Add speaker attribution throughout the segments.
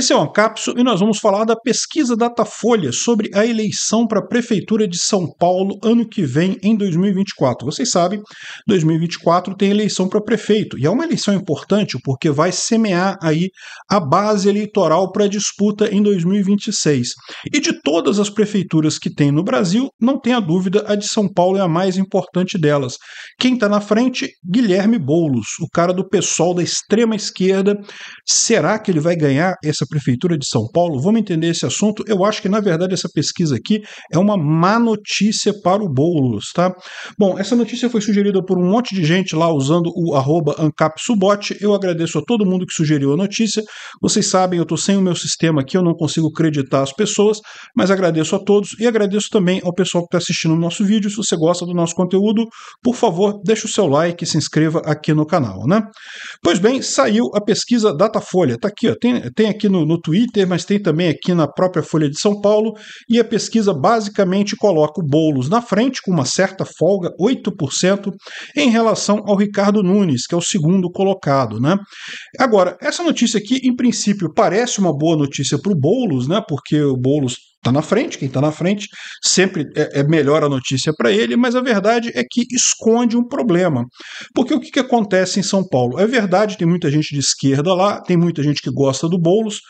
Speaker 1: Esse é o Ancapso e nós vamos falar da pesquisa Datafolha sobre a eleição para a Prefeitura de São Paulo ano que vem, em 2024. Vocês sabem, 2024 tem eleição para prefeito e é uma eleição importante porque vai semear aí a base eleitoral para a disputa em 2026. E de todas as prefeituras que tem no Brasil, não tenha dúvida, a de São Paulo é a mais importante delas. Quem está na frente? Guilherme Boulos, o cara do pessoal da extrema esquerda. Será que ele vai ganhar essa Prefeitura de São Paulo. Vamos entender esse assunto. Eu acho que, na verdade, essa pesquisa aqui é uma má notícia para o Boulos, tá? Bom, essa notícia foi sugerida por um monte de gente lá usando o arroba AncapSubot. Eu agradeço a todo mundo que sugeriu a notícia. Vocês sabem, eu estou sem o meu sistema aqui, eu não consigo acreditar as pessoas, mas agradeço a todos e agradeço também ao pessoal que está assistindo o nosso vídeo. Se você gosta do nosso conteúdo, por favor, deixa o seu like e se inscreva aqui no canal, né? Pois bem, saiu a pesquisa Datafolha. Tá aqui, ó, tem, tem aqui no no, no Twitter, mas tem também aqui na própria Folha de São Paulo, e a pesquisa basicamente coloca o Boulos na frente, com uma certa folga, 8%, em relação ao Ricardo Nunes, que é o segundo colocado. Né? Agora, essa notícia aqui, em princípio, parece uma boa notícia para o Boulos, né? porque o Boulos Está na frente, quem está na frente sempre é, é melhor a notícia para ele, mas a verdade é que esconde um problema. Porque o que, que acontece em São Paulo? É verdade, tem muita gente de esquerda lá, tem muita gente que gosta do Boulos,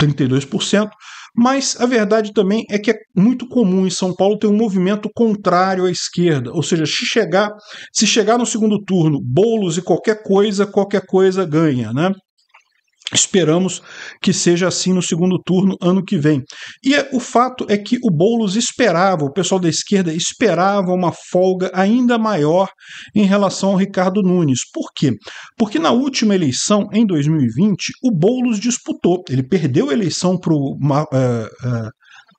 Speaker 1: 32%, mas a verdade também é que é muito comum em São Paulo ter um movimento contrário à esquerda, ou seja, se chegar, se chegar no segundo turno, bolos e qualquer coisa, qualquer coisa ganha, né? Esperamos que seja assim no segundo turno ano que vem. E é, o fato é que o Boulos esperava, o pessoal da esquerda esperava uma folga ainda maior em relação ao Ricardo Nunes. Por quê? Porque na última eleição, em 2020, o Boulos disputou. Ele perdeu a eleição para o uh, eh, uh, eh,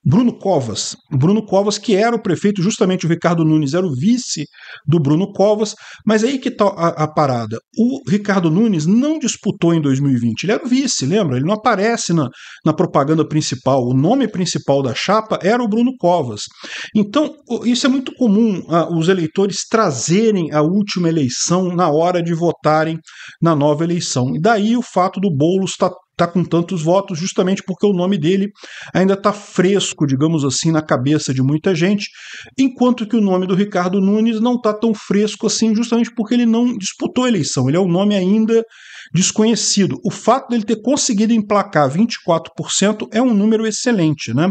Speaker 1: Bruno Covas. Bruno Covas, que era o prefeito, justamente o Ricardo Nunes era o vice do Bruno Covas, mas aí que está a, a, parada. O Ricardo Nunes não disputou em 2020, ele era o vice, lembra? Ele não aparece na, na propaganda principal. O nome principal da chapa era o Bruno Covas. Então, isso é muito comum a, os eleitores trazerem a última eleição na hora de votarem na nova eleição. E daí o fato do Boulos estar tá está com tantos votos justamente porque o nome dele ainda está fresco, digamos assim, na cabeça de muita gente, enquanto que o nome do Ricardo Nunes não está tão fresco assim, justamente porque ele não disputou a eleição. Ele é um nome ainda desconhecido. O fato dele ter conseguido emplacar 24% é um número excelente, né?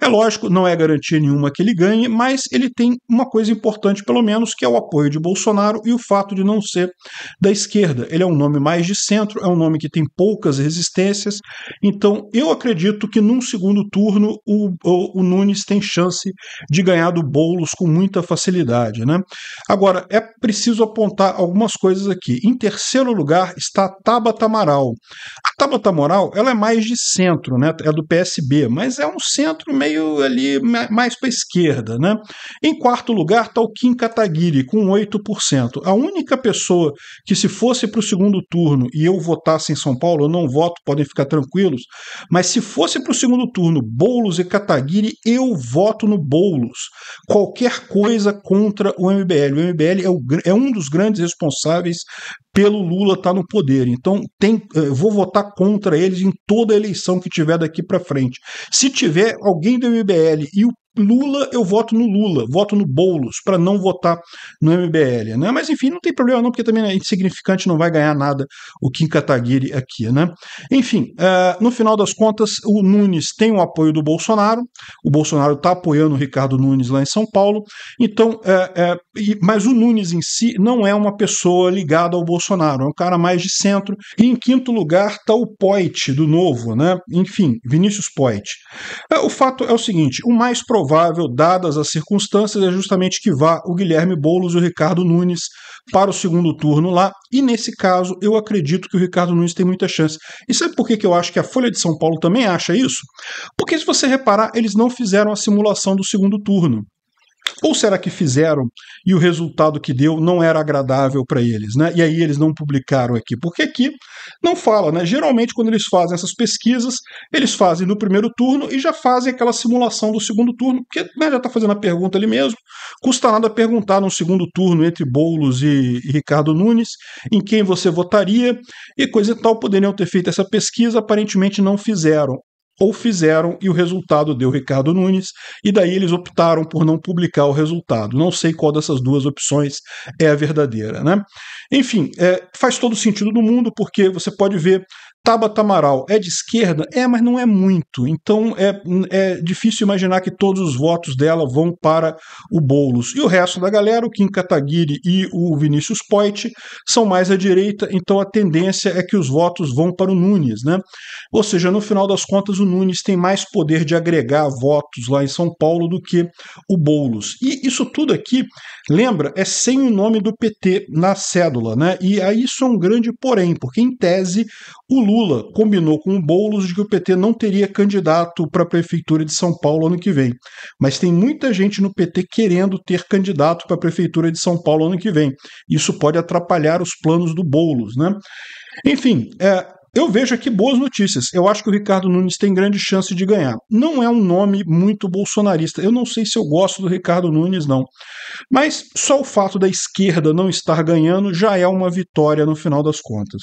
Speaker 1: É lógico, não é garantia nenhuma que ele ganhe, mas ele tem uma coisa importante, pelo menos, que é o apoio de Bolsonaro e o fato de não ser da esquerda. Ele é um nome mais de centro, é um nome que tem poucas resistências assistências. Então, eu acredito que num segundo turno o, o, o Nunes tem chance de ganhar do Boulos com muita facilidade. Né? Agora, é preciso apontar algumas coisas aqui. Em terceiro lugar está a Tabata Amaral. A Tabata Amaral ela é mais de centro, né? é do PSB, mas é um centro meio ali mais para a esquerda. Né? Em quarto lugar está o Kim Kataguiri, com 8%. A única pessoa que se fosse para o segundo turno e eu votasse em São Paulo, eu não voto podem ficar tranquilos. Mas se fosse para o segundo turno Boulos e Kataguiri, eu voto no Boulos. Qualquer coisa contra o MBL. O MBL é, o, é um dos grandes responsáveis pelo Lula estar tá no poder. Então, tem, eh, vou votar contra eles em toda eleição que tiver daqui para frente. Se tiver alguém do MBL e o Lula, eu voto no Lula, voto no Boulos, para não votar no MBL, né? Mas enfim, não tem problema não, porque também é insignificante, não vai ganhar nada o Kim Kataguiri aqui, né? Enfim, uh, no final das contas, o Nunes tem o apoio do Bolsonaro, o Bolsonaro está apoiando o Ricardo Nunes lá em São Paulo, então, uh, uh, mas o Nunes em si não é uma pessoa ligada ao Bolsonaro, é um cara mais de centro, e em quinto lugar está o Poit, do Novo, né? Enfim, Vinícius Poit. o fato é o seguinte, o mais provável provável, dadas as circunstâncias, é justamente que vá o Guilherme Boulos e o Ricardo Nunes para o segundo turno lá. E nesse caso, eu acredito que o Ricardo Nunes tem muita chance. E sabe por que, que eu acho que a Folha de São Paulo também acha isso? Porque, se você reparar, eles não fizeram a simulação do segundo turno. Ou será que fizeram e o resultado que deu não era agradável para eles, né? E aí eles não publicaram aqui, porque aqui não fala, né? Geralmente quando eles fazem essas pesquisas, eles fazem no primeiro turno e já fazem aquela simulação do segundo turno, porque né, já está fazendo a pergunta ali mesmo. Custa nada perguntar no segundo turno entre Boulos e, e Ricardo Nunes em quem você votaria e coisa e tal. Poderiam ter feito essa pesquisa, aparentemente não fizeram ou fizeram e o resultado deu Ricardo Nunes, e daí eles optaram por não publicar o resultado. Não sei qual dessas duas opções é a verdadeira. Né? Enfim, é, faz todo sentido do mundo, porque você pode ver Tabata Amaral é de esquerda? É, mas não é muito. Então é, é difícil imaginar que todos os votos dela vão para o Boulos. E o resto da galera, o Kim Kataguiri e o Vinícius Poit, são mais à direita, então a tendência é que os votos vão para o Nunes. Né? Ou seja, no final das contas, o Nunes tem mais poder de agregar votos lá em São Paulo do que o Boulos. E isso tudo aqui, lembra, é sem o nome do PT na cédula. Né? E aí isso é um grande porém, porque em tese o Lula combinou com o Boulos de que o PT não teria candidato para a Prefeitura de São Paulo ano que vem. Mas tem muita gente no PT querendo ter candidato para a Prefeitura de São Paulo ano que vem. Isso pode atrapalhar os planos do Boulos, né? Enfim, é, eu vejo aqui boas notícias. Eu acho que o Ricardo Nunes tem grande chance de ganhar. Não é um nome muito bolsonarista. Eu não sei se eu gosto do Ricardo Nunes, não. Mas só o fato da esquerda não estar ganhando já é uma vitória no final das contas.